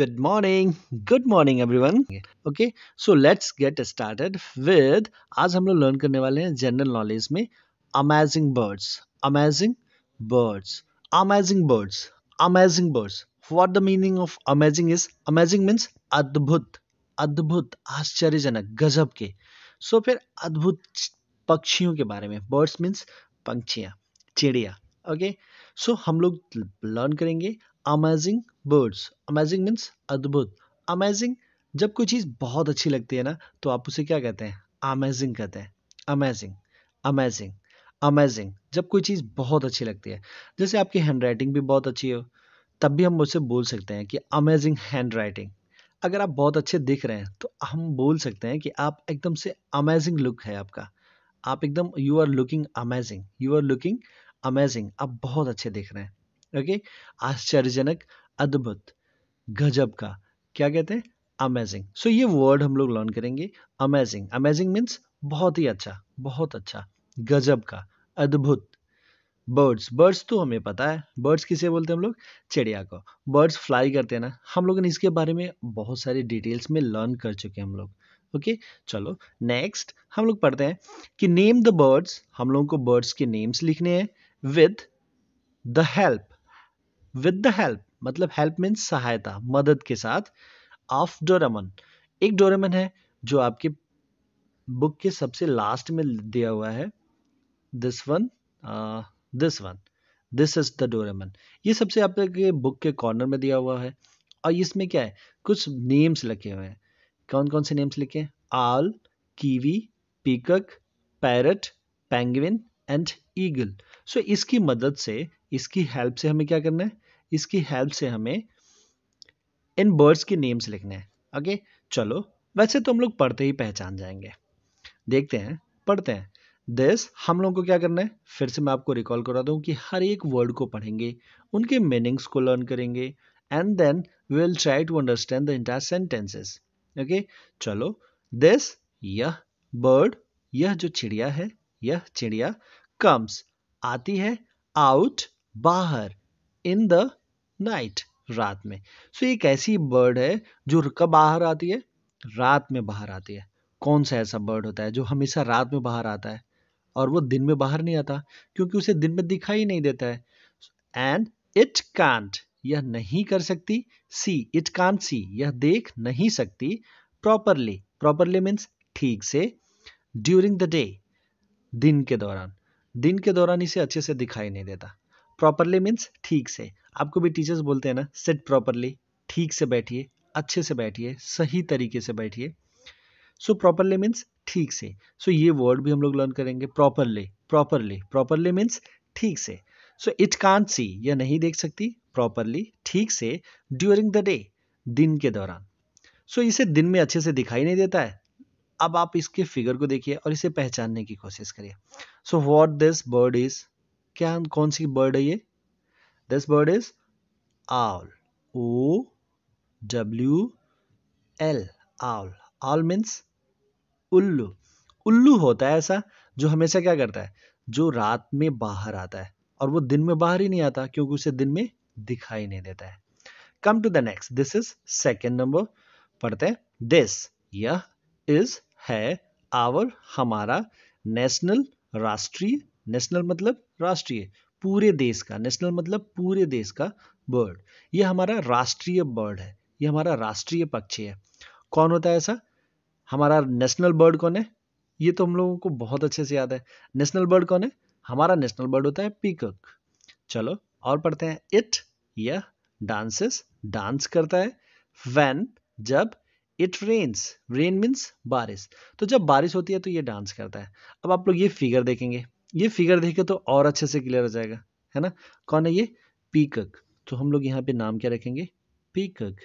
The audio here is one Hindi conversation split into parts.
Good morning. Good morning everyone. Okay, so let's get started with aaj hum log learn karne wale hain general knowledge mein amazing birds, amazing birds, amazing birds, amazing birds. What the meaning of amazing is? Amazing means adbhut adbhut aashcharyajanak गजब ke so, fir adbhut pakshiyon ke bare mein Birds means pankhiyan chidiya okay? so, hum log learn karenge amazing birds amazing means अद्भुत अमेजिंग जब कोई चीज़ बहुत अच्छी लगती है ना तो आप उसे क्या कहते हैं अमेजिंग कहते हैं अमेजिंग अमेजिंग अमेजिंग जब कोई चीज़ बहुत अच्छी लगती है जैसे आपकी हैंड राइटिंग भी बहुत अच्छी हो तब भी हम उससे बोल सकते हैं कि अमेजिंग हैंड राइटिंग अगर आप बहुत अच्छे दिख रहे हैं तो हम बोल सकते हैं कि आप एकदम से अमेजिंग लुक है आपका आप एकदम you are looking amazing you are looking amazing आप बहुत अच्छे दिख रहे हैं ओके आश्चर्यजनक अद्भुत गजब का क्या कहते हैं अमेजिंग सो ये वर्ड हम लोग लर्न करेंगे अमेजिंग अमेजिंग मीन्स बहुत ही अच्छा बहुत अच्छा गजब का अद्भुत बर्ड्स बर्ड्स तो हमें पता है बर्ड्स किसे बोलते हैं हम लोग चिड़िया को बर्ड्स फ्लाई करते हैं ना हम लोग ने इसके बारे में बहुत सारे डिटेल्स में लर्न कर चुके हैं हम लोग ओके चलो नेक्स्ट हम लोग पढ़ते हैं कि नेम द बर्ड्स हम लोगों को बर्ड्स के नेम्स लिखने हैं with the help with the help मतलब हेल्प मीन्स सहायता मदद के साथ ऑफ डोरेमन एक डोरेमन है जो आपके बुक के सबसे लास्ट में दिया हुआ है this one this one this is the Doraemon ये सबसे आपके बुक के कॉर्नर में दिया हुआ है और इसमें क्या है कुछ नेम्स लिखे हुए हैं कौन कौन से नेम्स लिखे हैं owl kiwi peacock parrot penguin and eagle so इसकी मदद से इसकी हेल्प से हमें क्या करना है इसकी हेल्प से हमें इन बर्ड्स के नेम्स लिखने हैं ओके चलो वैसे तो हम लोग पढ़ते ही पहचान जाएंगे देखते हैं पढ़ते हैं दिस हम लोगों को क्या करना है फिर से मैं आपको रिकॉल करा दूं कि हर एक वर्ड को पढ़ेंगे उनके मीनिंग्स को लर्न करेंगे and then we will try to understand the entire sentences okay चलो दिस यह बर्ड यह जो चिड़िया है यह चिड़िया कम्स आती है आउट बाहर इन द नाइट रात में सो so, एक ऐसी बर्ड है जो कब बाहर आती है रात में बाहर आती है कौन सा ऐसा बर्ड होता है जो हमेशा रात में बाहर आता है और वो दिन में बाहर नहीं आता क्योंकि उसे दिन में दिखाई नहीं देता है एंड इट कांट यह नहीं कर सकती सी इट कांट सी यह देख नहीं सकती प्रॉपरली प्रॉपरली मीन्स ठीक से ड्यूरिंग द डे दिन के दौरान दिन के दौरान इसे अच्छे से दिखाई नहीं देता प्रॉपरली मीन्स ठीक से आपको भी टीचर्स बोलते हैं ना सिट प्रॉपरली ठीक से बैठिए अच्छे से बैठिए सही तरीके से बैठिए सो प्रॉपरली मीन्स ठीक से सो so, ये वर्ड भी हम लोग लर्न करेंगे प्रॉपरली प्रॉपरली प्रॉपरली मीन्स ठीक से सो इट कांट सी यह नहीं देख सकती प्रॉपरली ठीक से ड्यूरिंग द डे दिन के दौरान सो so, इसे दिन में अच्छे से दिखाई नहीं देता है अब आप इसके फिगर को देखिए और इसे पहचानने की कोशिश करिए so what this bird is क्या कौन सी बर्ड है ये this bird is owl O W L owl owl means उल्लू उल्लू होता है ऐसा जो हमेशा क्या करता है जो रात में बाहर आता है और वो दिन में बाहर ही नहीं आता क्योंकि उसे दिन में दिखाई नहीं देता है come to the next this is second number पढ़ते हैं दिस यह इज है आवर हमारा नेशनल राष्ट्रीय नेशनल मतलब राष्ट्रीय पूरे देश का नेशनल मतलब पूरे देश का बर्ड ये हमारा राष्ट्रीय बर्ड है ये हमारा राष्ट्रीय पक्षी है कौन होता है ऐसा हमारा नेशनल बर्ड कौन है ये तो हम लोगों को बहुत अच्छे से याद है नेशनल बर्ड कौन है हमारा नेशनल बर्ड होता है पीकक चलो और पढ़ते हैं इट यह डांसेस डांस करता है वैन जब इट रेन्स रेन मीन्स बारिश तो जब बारिश होती है तो ये डांस करता है अब आप लोग ये फिगर देखेंगे ये फिगर देखे तो और अच्छे से क्लियर हो जाएगा है ना कौन है ये पीकक तो हम लोग यहाँ पे नाम क्या रखेंगे पीकक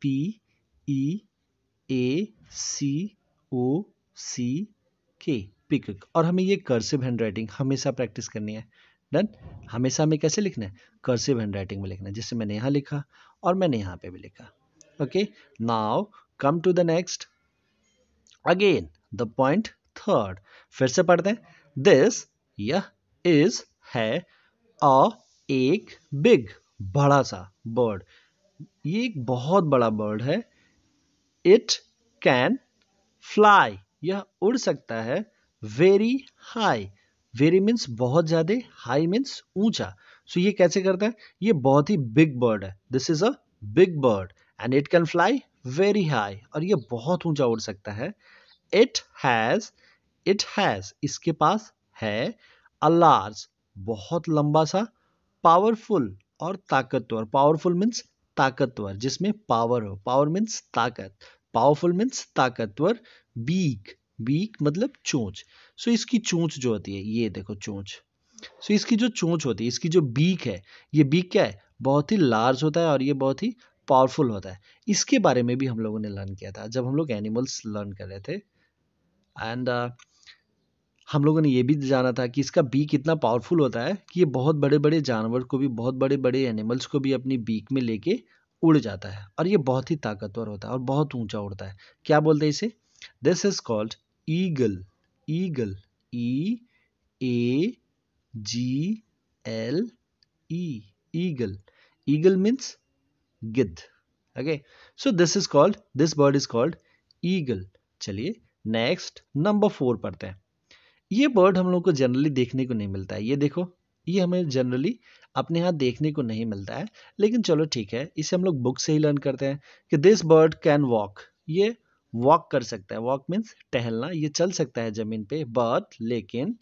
पी ई ए सी ओ सी के पीकक और हमें ये कर्सिव हैंड राइटिंग हमेशा प्रैक्टिस करनी है डन हमेशा हमें कैसे लिखना है कर्सिव हैंड राइटिंग में लिखना है जिससे मैंने यहाँ लिखा और मैंने यहाँ पे भी लिखा okay now come to the next again the point third फिर से पढ़ते हैं दिस यह इज है अ एक बिग बड़ा सा बर्ड ये एक बहुत बड़ा बर्ड है इट कैन फ्लाई यह उड़ सकता है वेरी हाई वेरी मीन्स बहुत ज़्यादा हाई मीन्स ऊंचा सो ये कैसे करता है ये बहुत ही बिग बर्ड है this is a big bird and it can fly very high और ये बहुत ऊंचा उड़ सकता है इट हैज़ इट हैज़ इसके पास है अलार्ज बहुत लंबा सा पावरफुल और ताकतवर पावरफुल मीन्स ताकतवर जिसमें पावर हो पावर मीन्स ताकत पावरफुल मीन्स ताकतवर बीक बीक मतलब चोंच सो इसकी चोंच जो होती है ये देखो चोंच सो इसकी जो चोंच होती है इसकी जो बीक है ये बीक क्या है बहुत ही लार्ज होता है और ये बहुत ही पावरफुल होता है इसके बारे में भी हम लोगों ने लर्न किया था जब हम लोग एनिमल्स लर्न कर रहे थे एंड हम लोगों ने ये भी जाना था कि इसका बीक इतना पावरफुल होता है कि ये बहुत बड़े बड़े जानवर को भी बहुत बड़े बड़े एनिमल्स को भी अपनी बीक में लेके उड़ जाता है और ये बहुत ही ताकतवर होता है और बहुत ऊंचा उड़ता है क्या बोलते हैं इसे this is called eagle eagle E A G L E eagle eagle means गिद्ध okay so this is called this bird is called eagle चलिए नेक्स्ट नंबर फोर पढ़ते हैं ये बर्ड हम लोग को जनरली देखने को नहीं मिलता है ये देखो ये हमें जनरली अपने यहाँ देखने को नहीं मिलता है लेकिन चलो ठीक है इसे हम लोग बुक से ही लर्न करते हैं कि दिस बर्ड कैन वॉक ये वॉक कर सकता है वॉक मीन्स टहलना ये चल सकता है ज़मीन पे बर्ड लेकिन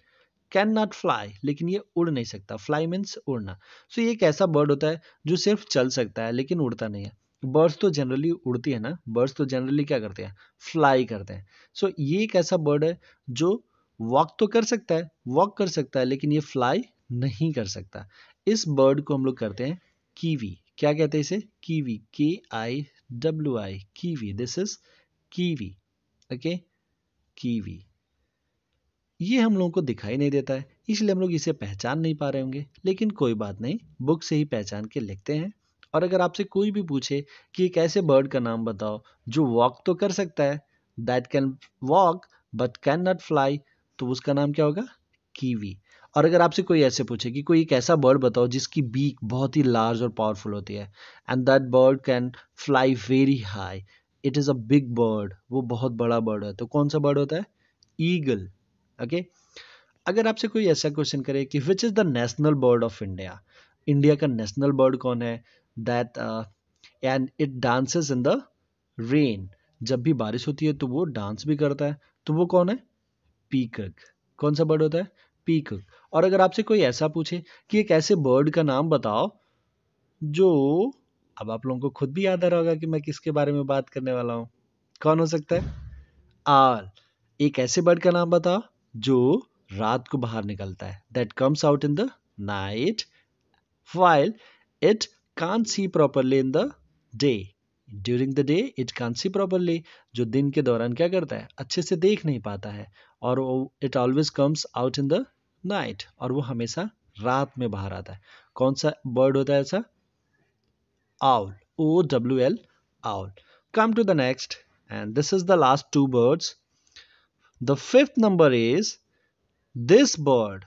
कैन नॉट फ्लाई लेकिन ये उड़ नहीं सकता फ्लाई मीन्स उड़ना सो so, ये एक ऐसा बर्ड होता है जो सिर्फ चल सकता है लेकिन उड़ता नहीं है बर्ड्स तो जनरली उड़ती है ना बर्ड्स तो जनरली क्या करते हैं फ्लाई करते हैं सो so, ये एक ऐसा बर्ड है जो वॉक तो कर सकता है वॉक कर सकता है लेकिन ये फ्लाई नहीं कर सकता इस बर्ड को हम लोग करते हैं कीवी क्या कहते हैं इसे kiwi K I W I kiwi this is kiwi okay kiwi ये हम लोगों को दिखाई नहीं देता है इसलिए हम लोग इसे पहचान नहीं पा रहे होंगे लेकिन कोई बात नहीं बुक से ही पहचान के लिखते हैं और अगर आपसे कोई भी पूछे कि एक ऐसे बर्ड का नाम बताओ जो वॉक तो कर सकता है that can walk but can not fly तो उसका नाम क्या होगा कीवी और अगर आपसे कोई ऐसे पूछे कि कोई एक ऐसा बर्ड बताओ जिसकी बीक बहुत ही लार्ज और पावरफुल होती है and that bird can fly very high it is a big bird वो बहुत बड़ा बर्ड है तो कौन सा बर्ड होता है ईगल ओके okay? अगर आपसे कोई ऐसा क्वेश्चन करे कि which is the national bird of India India का नेशनल बर्ड कौन है that and it dances in the rain जब भी बारिश होती है तो वो डांस भी करता है तो वो कौन है पीकक कौन सा बर्ड होता है पीकक और अगर आपसे कोई ऐसा पूछे कि एक ऐसे बर्ड का नाम बताओ जो अब आप लोगों को खुद भी याद आ रहा होगा कि मैं किसके बारे में बात करने वाला हूँ कौन हो सकता है आल एक ऐसे बर्ड का नाम बताओ जो रात को बाहर निकलता है that comes out in the night while it can't see properly in the day during the day it can't see properly जो दिन के दौरान क्या करता है अच्छे से देख नहीं पाता है और वो it always comes out in the night और वो हमेशा रात में बाहर आता है कौन सा बर्ड होता है ऐसा owl O W L owl come to the next and this is the last two birds the fifth number is this bird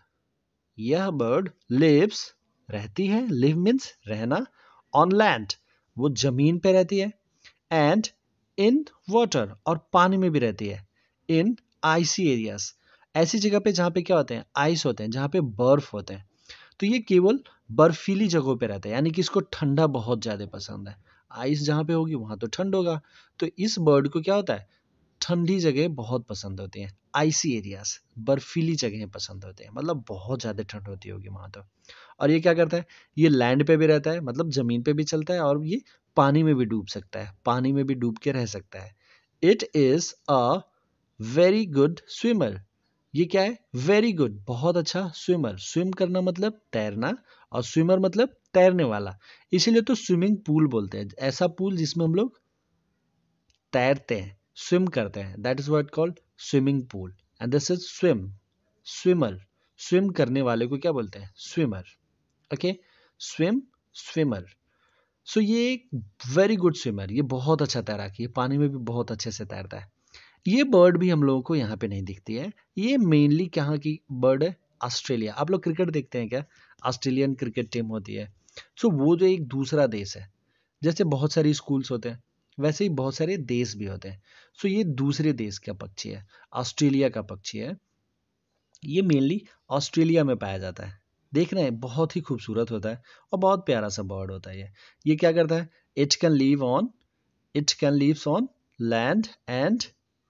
यह बर्ड लिव्स रहती है लिव मीन्स रहना ऑन लैंड वो ज़मीन पे रहती है एंड इन वाटर और पानी में भी रहती है इन आइसी एरियाज ऐसी जगह पे जहाँ पे क्या होते हैं आइस होते हैं जहाँ पे बर्फ होते हैं तो ये केवल बर्फीली जगहों पे रहता है यानी कि इसको ठंडा बहुत ज़्यादा पसंद है आइस जहाँ पे होगी वहाँ तो ठंड होगा तो इस बर्ड को क्या होता है ठंडी जगह बहुत पसंद होती हैं आइसी एरियाज बर्फीली जगहें पसंद होते हैं मतलब बहुत ज़्यादा ठंड होती होगी वहाँ तो और ये क्या करता है ये लैंड पे भी रहता है मतलब ज़मीन पे भी चलता है और ये पानी में भी डूब सकता है पानी में भी डूब के रह सकता है it is a very good swimmer ये क्या है वेरी गुड बहुत अच्छा स्विमर स्विम करना मतलब तैरना और स्विमर मतलब तैरने वाला इसीलिए तो स्विमिंग पूल बोलते हैं ऐसा पूल जिसमें हम लोग तैरते हैं स्विम करते हैं that is what called swimming pool and this is swim swimmer swim करने वाले को क्या बोलते हैं swimmer okay swim swimmer so ये एक वेरी गुड स्विमर ये बहुत अच्छा तैराकी है पानी में भी बहुत अच्छे से तैरता है ये बर्ड भी हम लोगों को यहाँ पे नहीं दिखती है ये मेनली कहाँ की बर्ड है ऑस्ट्रेलिया आप लोग क्रिकेट देखते हैं क्या ऑस्ट्रेलियन क्रिकेट टीम होती है सो so, वो जो एक दूसरा देश है जैसे बहुत सारी स्कूल्स होते हैं वैसे ही बहुत सारे देश भी होते हैं सो ये दूसरे देश का पक्षी है ऑस्ट्रेलिया का पक्षी है ये मेनली ऑस्ट्रेलिया में पाया जाता है देख रहे हैं बहुत ही खूबसूरत होता है और बहुत प्यारा सा बर्ड होता है ये ये क्या करता है it can live on it can live on land and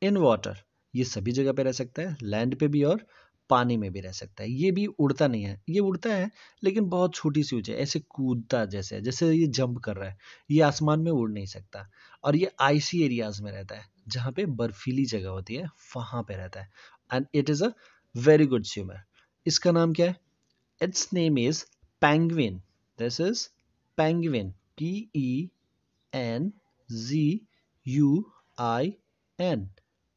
in water ये सभी जगह पे रह सकता है लैंड पे भी और पानी में भी रह सकता है ये भी उड़ता नहीं है ये उड़ता है लेकिन बहुत छोटी सी ऊंचाई ऐसे कूदता जैसे जैसे ये जंप कर रहा है ये आसमान में उड़ नहीं सकता और ये आइसी एरियाज में रहता है जहाँ पे बर्फीली जगह होती है वहाँ पे रहता है and it is a very good swimmer इसका नाम क्या है its name is penguin this is penguin P E N G U I N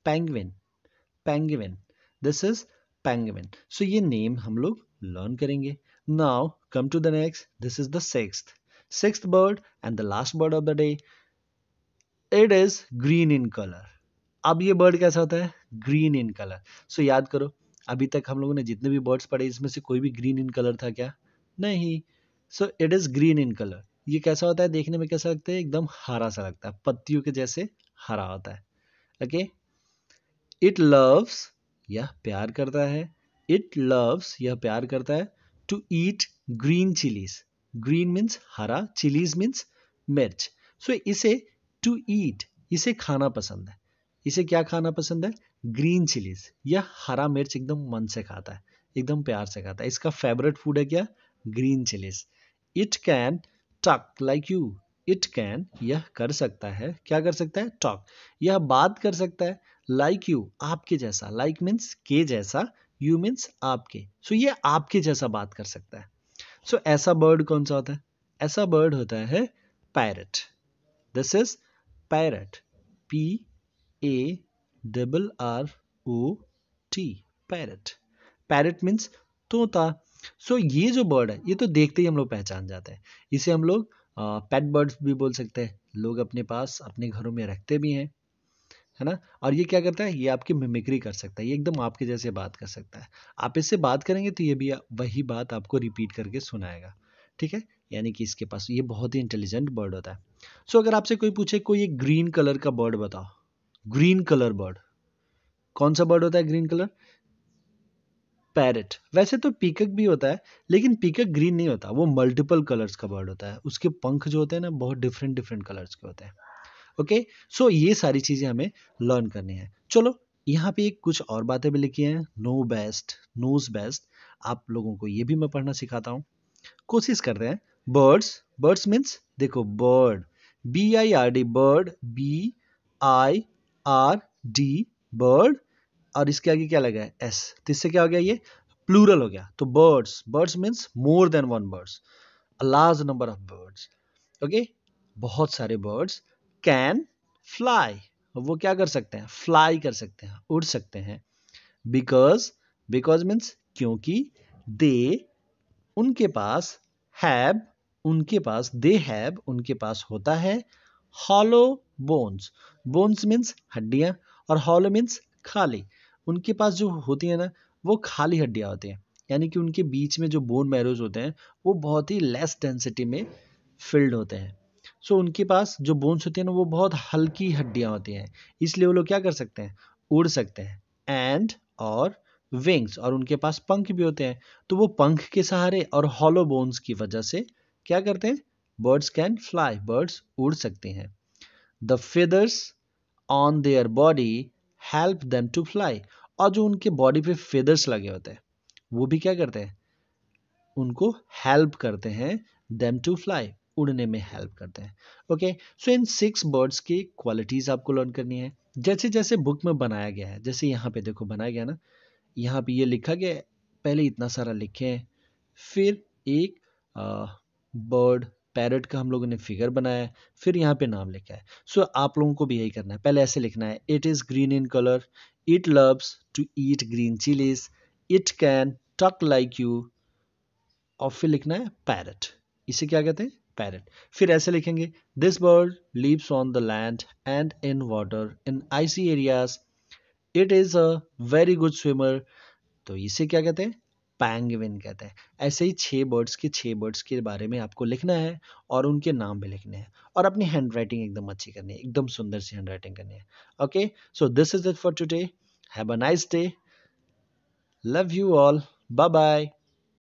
penguin penguin this is penguin. So ये नेम हम लोग लर्न करेंगे now come to the next this is the six six bird and the last bird of the day it is green in colour अब ये बर्ड कैसा होता है ग्रीन इन कलर सो याद करो अभी तक हम लोगों ने जितने भी बर्ड्स पढ़े इसमें से कोई भी ग्रीन इन कलर था क्या नहीं so it is green in colour ये कैसा होता है देखने में कैसा लगता है एकदम हरा सा लगता है पत्तियों के जैसे हरा होता है ओके इट लव्स यह प्यार करता है इट लव्स यह प्यार करता है to eat green chillies green means हरा चिलीज मीन्स मिर्च सो इसे टू ईट इसे खाना पसंद है इसे क्या खाना पसंद है ग्रीन चिलीज यह हरा मिर्च एकदम मन से खाता है एकदम प्यार से खाता है इसका फेवरेट फूड है क्या green chillies it can talk like you it can यह कर सकता है क्या कर सकता है टॉक यह बात कर सकता है लाइक यू आपके जैसा लाइक मीन्स के जैसा यू मीन्स आपके सो so, ये आपके जैसा बात कर सकता है सो so, ऐसा बर्ड कौन सा होता है ऐसा बर्ड होता है parrot this is parrot P A double R O T parrot parrot means तोता सो so, ये जो बर्ड है ये तो देखते ही हम लोग पहचान जाते हैं इसे हम लोग पेट बर्ड्स भी बोल सकते हैं लोग अपने पास अपने घरों में रखते भी हैं है ना और ये क्या करता है ये आपकी मिमिक्री कर सकता है ये एकदम आपके जैसे बात कर सकता है आप इससे बात करेंगे तो ये भी वही बात आपको रिपीट करके सुनाएगा ठीक है यानी कि इसके पास ये बहुत ही इंटेलिजेंट बर्ड होता है सो so, अगर आपसे कोई पूछे कोई एक ग्रीन कलर का बर्ड बताओ ग्रीन कलर बर्ड कौन सा बर्ड होता है ग्रीन कलर पैरट वैसे तो पीकक भी होता है लेकिन पीकक ग्रीन नहीं होता वो मल्टीपल कलर्स का बर्ड होता है उसके पंख जो होते हैं ना बहुत डिफरेंट डिफरेंट कलर्स के होते हैं ओके सो ये सारी चीज़ें हमें लर्न करनी है चलो यहाँ पे कुछ और बातें भी लिखी हैं नो बेस्ट नोज बेस्ट आप लोगों को ये भी मैं पढ़ना सिखाता हूँ कोशिश कर रहे हैं बर्ड्स बर्ड्स मीन्स देखो bird B I R D bird B I R D bird और इसके आगे क्या लगा है एस तो इससे क्या हो गया ये प्लूरल हो गया तो birds birds means more than one birds a large number of birds okay बहुत सारे बर्ड्स कैन फ्लाई वो क्या कर सकते हैं फ्लाई कर सकते हैं उड़ सकते हैं बिकॉज बिकॉज मीन्स क्योंकि दे उनके पास हैब उनके पास दे हैब उनके पास होता है हॉलो बोन्स बोन्स मीन्स हड्डियाँ और हॉलो मीन्स खाली उनके पास जो होती है ना वो खाली हड्डियाँ होती हैं यानी कि उनके बीच में जो बोन मैरोज होते हैं वो बहुत ही लेस डेंसिटी में फिल्ड होते हैं सो उनके पास जो बोन्स होते हैं ना वो बहुत हल्की हड्डियाँ होती हैं इसलिए वो लोग क्या कर सकते हैं उड़ सकते हैं एंड और विंग्स और उनके पास पंख भी होते हैं तो वो पंख के सहारे और हॉलो बोन्स की वजह से क्या करते हैं बर्ड्स कैन फ्लाई बर्ड्स उड़ सकते हैं the feathers on their body help them to fly और जो उनके बॉडी पे फेदर्स लगे होते हैं वो भी क्या करते हैं उनको हेल्प करते हैं देम टू फ्लाई उड़ने में हेल्प करते हैं okay so in six birds की क्वालिटीज़ आपको लर्न करनी है जैसे जैसे बुक में बनाया गया है जैसे यहाँ पे देखो बनाया गया ना यहाँ पे ये लिखा गया पहले इतना सारा लिखे हैं फिर एक बर्ड पैरट का हम लोगों ने फिगर बनाया है फिर यहाँ पे नाम लिखा है सो so, आप लोगों को भी यही करना है पहले ऐसे लिखना है it is green in colour it loves to eat green chillies it can talk like you और फिर लिखना है पैरट इसे क्या कहते हैं पैरट फिर ऐसे लिखेंगे this bird lives on the land and in water in icy areas it is a very good swimmer तो इसे क्या कहते हैं पैंगविन कहते हैं ऐसे ही छः बर्ड्स के छः बर्ड्स के बारे में आपको लिखना है और उनके नाम भी लिखने हैं और अपनी हैंड राइटिंग एकदम अच्छी करनी है एकदम सुंदर सी हैंड राइटिंग करनी है okay so this is it for today have a nice day love you all bye bye